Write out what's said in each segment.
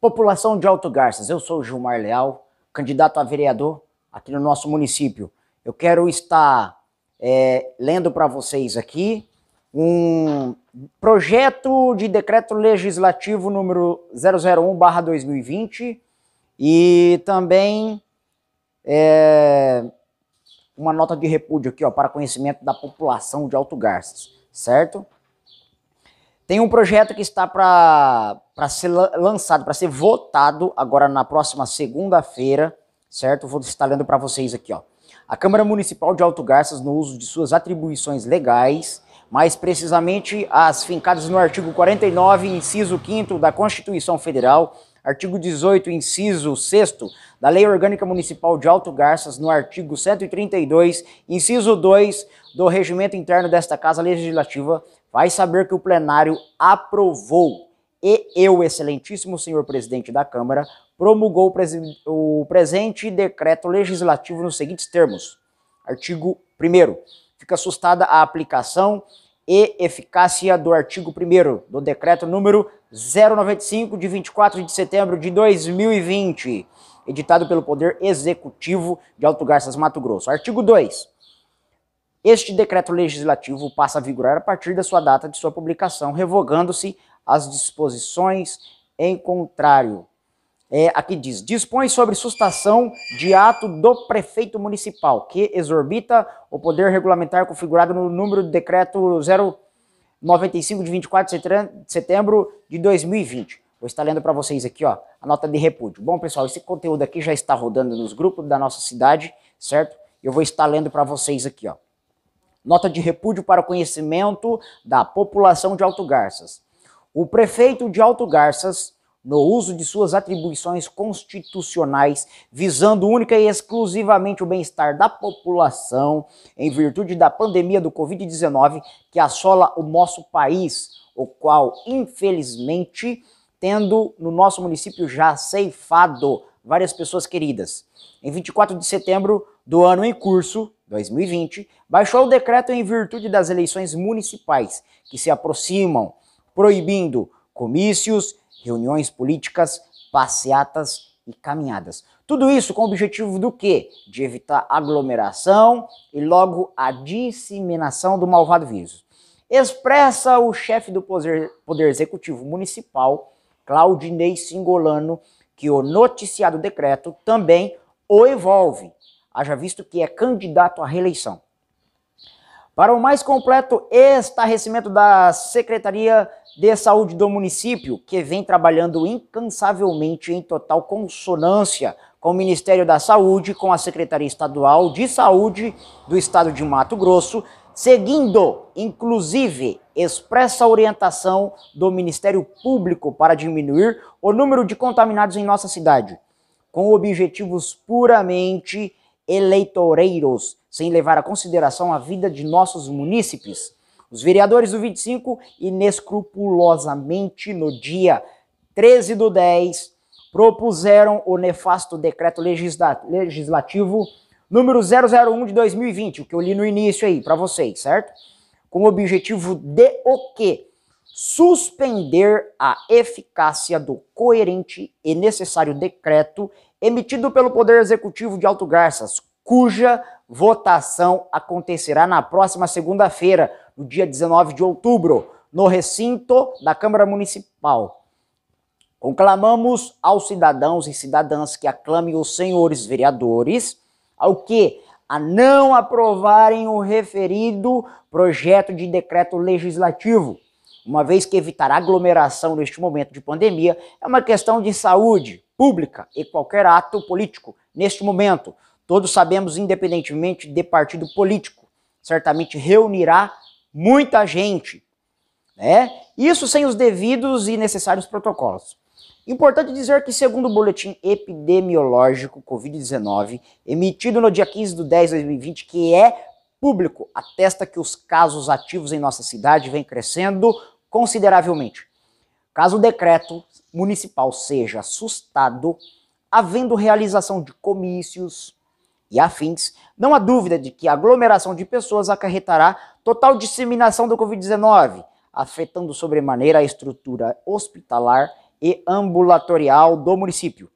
População de Alto Garças, eu sou Gilmar Leal, candidato a vereador aqui no nosso município. Eu quero estar é, lendo para vocês aqui um projeto de decreto legislativo número 001/2020 e também é, uma nota de repúdio aqui, ó, para conhecimento da população de Alto Garças, certo? Tem um projeto que está para ser lançado, para ser votado agora na próxima segunda-feira, certo? Vou estar lendo para vocês aqui, ó. A Câmara Municipal de Alto Garças, no uso de suas atribuições legais, mais precisamente as fincadas no artigo 49, inciso 5 da Constituição Federal, artigo 18, inciso 6 da Lei Orgânica Municipal de Alto Garças, no artigo 132, inciso 2 do Regimento Interno desta Casa Legislativa, vai saber que o plenário aprovou e eu, excelentíssimo senhor presidente da Câmara, promulgou o presente decreto legislativo nos seguintes termos. Artigo 1 Fica assustada a aplicação e eficácia do artigo 1 do decreto número 095 de 24 de setembro de 2020, editado pelo Poder Executivo de Alto Garças, Mato Grosso. Artigo 2 este decreto legislativo passa a vigorar a partir da sua data de sua publicação, revogando-se as disposições em contrário. É, aqui diz: dispõe sobre sustação de ato do prefeito municipal, que exorbita o poder regulamentar configurado no número do decreto 095 de 24 de setembro de 2020. Vou estar lendo para vocês aqui, ó, a nota de repúdio. Bom, pessoal, esse conteúdo aqui já está rodando nos grupos da nossa cidade, certo? Eu vou estar lendo para vocês aqui, ó nota de repúdio para o conhecimento da população de Alto Garças. O prefeito de Alto Garças, no uso de suas atribuições constitucionais, visando única e exclusivamente o bem-estar da população, em virtude da pandemia do Covid-19 que assola o nosso país, o qual, infelizmente, tendo no nosso município já ceifado várias pessoas queridas. Em 24 de setembro do ano em curso, 2020, baixou o decreto em virtude das eleições municipais que se aproximam, proibindo comícios, reuniões políticas, passeatas e caminhadas. Tudo isso com o objetivo do quê? De evitar aglomeração e logo a disseminação do malvado vírus. Expressa o chefe do poder, poder Executivo Municipal, Claudinei Singolano, que o noticiado decreto também o envolve, haja visto que é candidato à reeleição. Para o mais completo estarrecimento da Secretaria de Saúde do município, que vem trabalhando incansavelmente em total consonância com o Ministério da Saúde, com a Secretaria Estadual de Saúde do Estado de Mato Grosso, seguindo, inclusive, expressa orientação do Ministério Público para diminuir o número de contaminados em nossa cidade, com objetivos puramente eleitoreiros, sem levar a consideração a vida de nossos munícipes. Os vereadores do 25, inescrupulosamente no dia 13 do 10, propuseram o nefasto decreto legislativo número 001 de 2020, o que eu li no início aí para vocês, certo? com o objetivo de o quê? Suspender a eficácia do coerente e necessário decreto emitido pelo Poder Executivo de Alto Garças, cuja votação acontecerá na próxima segunda-feira, no dia 19 de outubro, no recinto da Câmara Municipal. Conclamamos aos cidadãos e cidadãs que aclamem os senhores vereadores ao que a não aprovarem o referido projeto de decreto legislativo, uma vez que evitar aglomeração neste momento de pandemia é uma questão de saúde pública e qualquer ato político neste momento. Todos sabemos, independentemente de partido político, certamente reunirá muita gente, né? Isso sem os devidos e necessários protocolos. Importante dizer que, segundo o boletim epidemiológico Covid-19, emitido no dia 15 de 10 de 2020, que é público, atesta que os casos ativos em nossa cidade vêm crescendo consideravelmente. Caso o decreto municipal seja assustado, havendo realização de comícios e afins, não há dúvida de que a aglomeração de pessoas acarretará total disseminação do Covid-19, afetando sobremaneira a estrutura hospitalar e ambulatorial do município.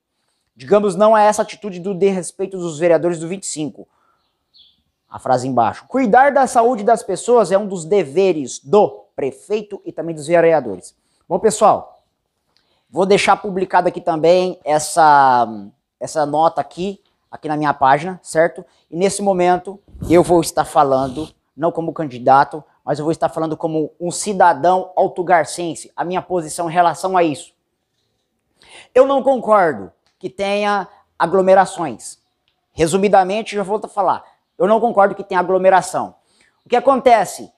Digamos, não é essa atitude do desrespeito dos vereadores do 25. A frase embaixo. Cuidar da saúde das pessoas é um dos deveres do prefeito e também dos vereadores. Bom, pessoal, vou deixar publicado aqui também essa, essa nota aqui, aqui na minha página, certo? E nesse momento eu vou estar falando, não como candidato, mas eu vou estar falando como um cidadão autogarcense, a minha posição em relação a isso. Eu não concordo que tenha aglomerações. Resumidamente, já volto a falar. Eu não concordo que tenha aglomeração. O que acontece?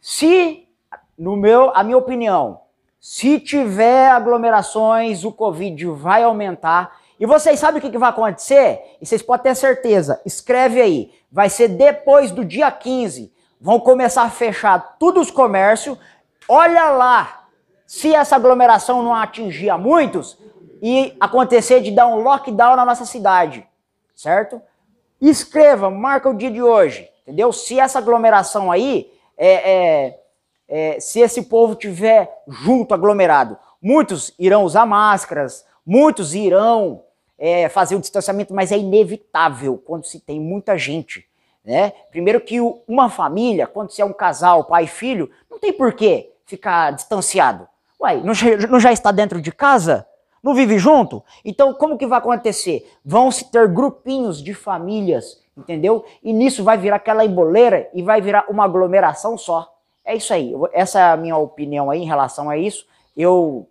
Se, no meu, a minha opinião, se tiver aglomerações, o Covid vai aumentar. E vocês sabem o que, que vai acontecer? E vocês podem ter certeza. Escreve aí. Vai ser depois do dia 15. Vão começar a fechar todos os comércios. Olha lá se essa aglomeração não atingir a muitos e acontecer de dar um lockdown na nossa cidade, certo? Escreva, marca o dia de hoje, entendeu? Se essa aglomeração aí, é, é, é, se esse povo tiver junto, aglomerado, muitos irão usar máscaras, muitos irão é, fazer o distanciamento, mas é inevitável quando se tem muita gente. Né? Primeiro que uma família, quando se é um casal, pai e filho, não tem porquê ficar distanciado. Uai, não, não já está dentro de casa? Não vive junto? Então, como que vai acontecer? Vão se ter grupinhos de famílias, entendeu? E nisso vai virar aquela emboleira e vai virar uma aglomeração só. É isso aí. Essa é a minha opinião aí em relação a isso. Eu,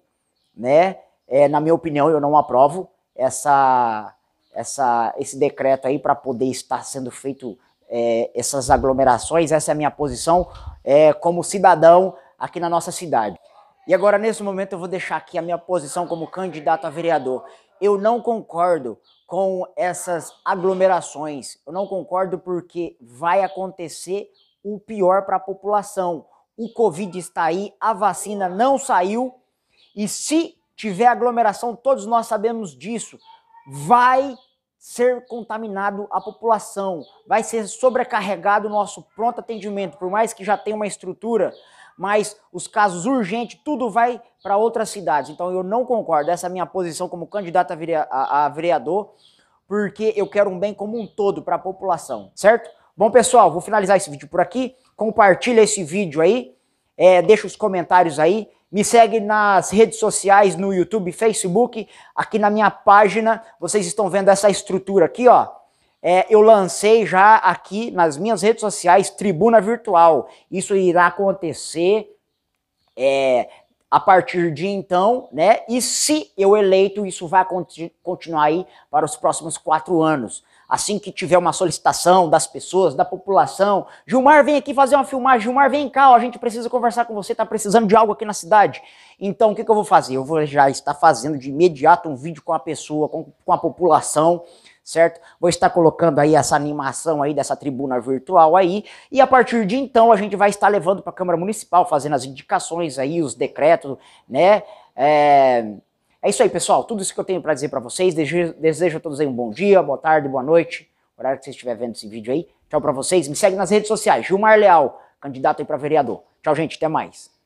né, é, na minha opinião, eu não aprovo essa, essa, esse decreto aí para poder estar sendo feito é, essas aglomerações. Essa é a minha posição é, como cidadão aqui na nossa cidade. E agora, nesse momento, eu vou deixar aqui a minha posição como candidato a vereador. Eu não concordo com essas aglomerações. Eu não concordo porque vai acontecer o pior para a população. O Covid está aí, a vacina não saiu e se tiver aglomeração, todos nós sabemos disso, vai ser contaminado a população, vai ser sobrecarregado o nosso pronto atendimento, por mais que já tenha uma estrutura, mas os casos urgentes, tudo vai para outras cidades. Então eu não concordo. Essa é a minha posição como candidato a vereador, porque eu quero um bem comum todo para a população, certo? Bom, pessoal, vou finalizar esse vídeo por aqui. Compartilha esse vídeo aí, é, deixa os comentários aí. Me segue nas redes sociais, no YouTube, Facebook, aqui na minha página. Vocês estão vendo essa estrutura aqui, ó é, eu lancei já aqui nas minhas redes sociais Tribuna Virtual. Isso irá acontecer é, a partir de então, né? E se eu eleito, isso vai continu continuar aí para os próximos quatro anos. Assim que tiver uma solicitação das pessoas, da população, Gilmar, vem aqui fazer uma filmagem, Gilmar, vem cá, ó, a gente precisa conversar com você, tá precisando de algo aqui na cidade. Então, o que, que eu vou fazer? Eu vou já estar fazendo de imediato um vídeo com a pessoa, com, com a população, certo? Vou estar colocando aí essa animação aí dessa tribuna virtual aí, e a partir de então a gente vai estar levando para a Câmara Municipal, fazendo as indicações aí, os decretos, né? É... é isso aí, pessoal, tudo isso que eu tenho para dizer para vocês, desejo, a todos aí um bom dia, boa tarde, boa noite, horário que vocês estiver vendo esse vídeo aí, tchau para vocês, me segue nas redes sociais, Gilmar Leal, candidato aí para vereador. Tchau, gente, até mais.